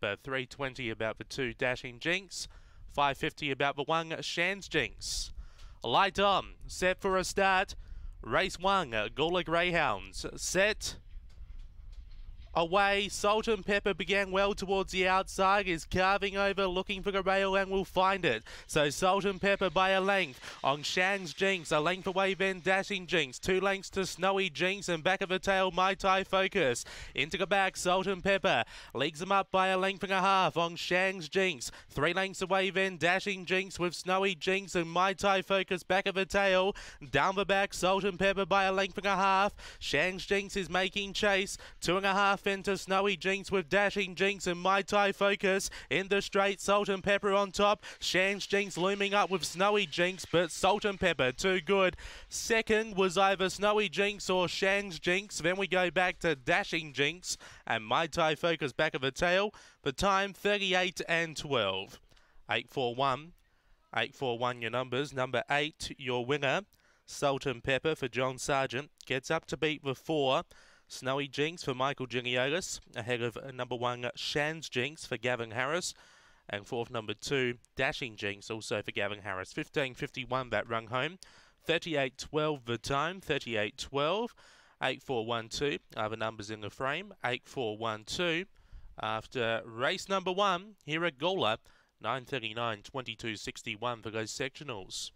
Uh, 320 about the 2 Dashing Jinx, 550 about the 1 Shan's Jinx. Light on, set for a start. Race 1, Gawler Greyhounds, set away. Salt and Pepper began well towards the outside, is carving over, looking for Guerrero and will find it. So Salt and Pepper by a length on Shang's Jinx, a length away then Dashing Jinx, two lengths to Snowy Jinx and back of a tail My Tai Focus. Into the back, Salt and Pepper Leads them up by a length and a half on Shang's Jinx, three lengths away then Dashing Jinx with Snowy Jinx and My Tai Focus back of a tail. Down the back, Salt and Pepper by a length and a half. Shang's Jinx is making chase, two and a half into Snowy Jinx with Dashing Jinx and Mai Tai Focus in the straight. Salt and Pepper on top. Shans Jinx looming up with Snowy Jinx, but Salt and Pepper too good. Second was either Snowy Jinx or Shans Jinx. Then we go back to Dashing Jinx and Mai Tai Focus back of the tail. The time 38 and 12. 841. 841 your numbers. Number 8, your winner. Salt and Pepper for John Sargent. Gets up to beat the 4. Snowy Jinx for Michael Gingiotis, ahead of number one Shans Jinx for Gavin Harris, and fourth number two Dashing Jinx also for Gavin Harris. 15.51 that rung home, 38.12 the time, 38.12. 8412 other the numbers in the frame. 8412 after race number one here at Gola. 939, 2261 for those sectionals.